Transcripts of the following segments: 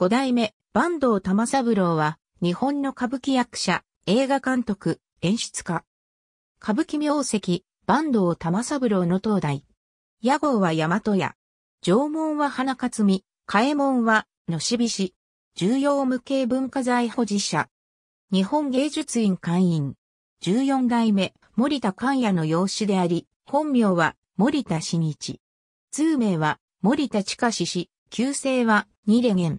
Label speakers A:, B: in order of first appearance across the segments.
A: 五代目、坂東玉三郎は、日本の歌舞伎役者、映画監督、演出家。歌舞伎名跡、坂東玉三郎の東大。屋号は大和屋。縄文は花勝美、替門は、のしびし。重要無形文化財保持者。日本芸術院会員。十四代目、森田寛也の養子であり、本名は、森田新一。通名は、森田近志氏、旧姓は、二レ元。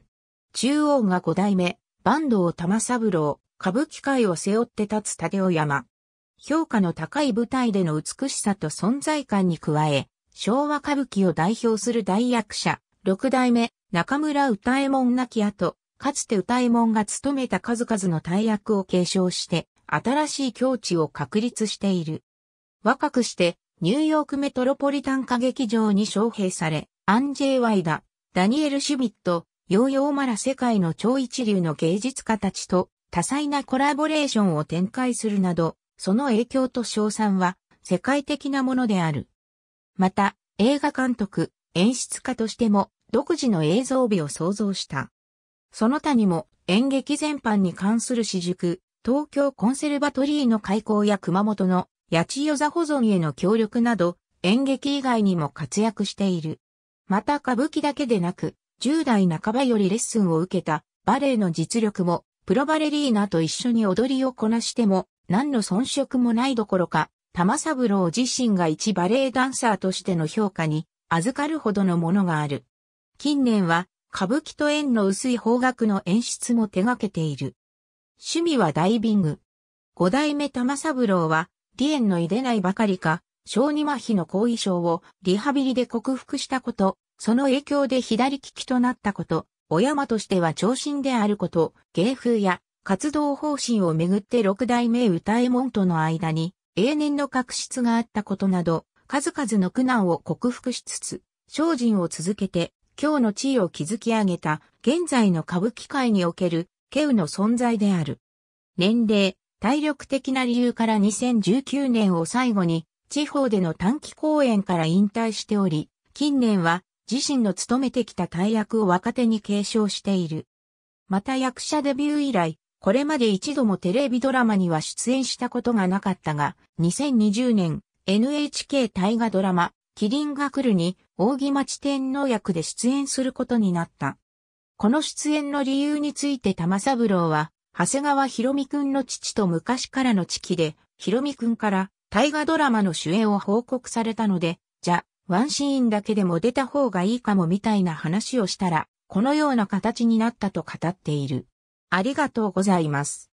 A: 中央が五代目、坂東玉三郎、歌舞伎界を背負って立つ竹尾山。評価の高い舞台での美しさと存在感に加え、昭和歌舞伎を代表する大役者、六代目、中村歌右衛門亡き後、かつて歌右衛門が務めた数々の大役を継承して、新しい境地を確立している。若くして、ニューヨークメトロポリタン歌劇場に招聘され、アンジェイ・ワイダ、ダニエル・シュミット、ヨーヨーマラ世界の超一流の芸術家たちと多彩なコラボレーションを展開するなど、その影響と賞賛は世界的なものである。また、映画監督、演出家としても独自の映像美を創造した。その他にも演劇全般に関する私塾、東京コンセルバトリーの開校や熊本の八千代座保存への協力など演劇以外にも活躍している。また歌舞伎だけでなく10代半ばよりレッスンを受けたバレエの実力も、プロバレリーナと一緒に踊りをこなしても、何の遜色もないどころか、玉三郎自身が一バレエダンサーとしての評価に預かるほどのものがある。近年は歌舞伎と縁の薄い方角の演出も手掛けている。趣味はダイビング。五代目玉三郎は、離縁の入れないばかりか、小児麻痺の後遺症をリハビリで克服したこと、その影響で左利きとなったこと、お山としては長身であること、芸風や活動方針をめぐって六代目歌右衛門との間に永年の確執があったことなど、数々の苦難を克服しつつ、精進を続けて、今日の地位を築き上げた、現在の歌舞伎界における、ケウの存在である。年齢、体力的な理由から2019年を最後に、地方での短期公演から引退しており、近年は自身の務めてきた大役を若手に継承している。また役者デビュー以来、これまで一度もテレビドラマには出演したことがなかったが、2020年 NHK 大河ドラマ、キリンが来るに、扇町天皇役で出演することになった。この出演の理由について玉三郎は、長谷川博美くんの父と昔からの知己で、博美くんから大河ドラマの主演を報告されたので、じゃ、ワンシーンだけでも出た方がいいかもみたいな話をしたら、このような形になったと語っている。ありがとうございます。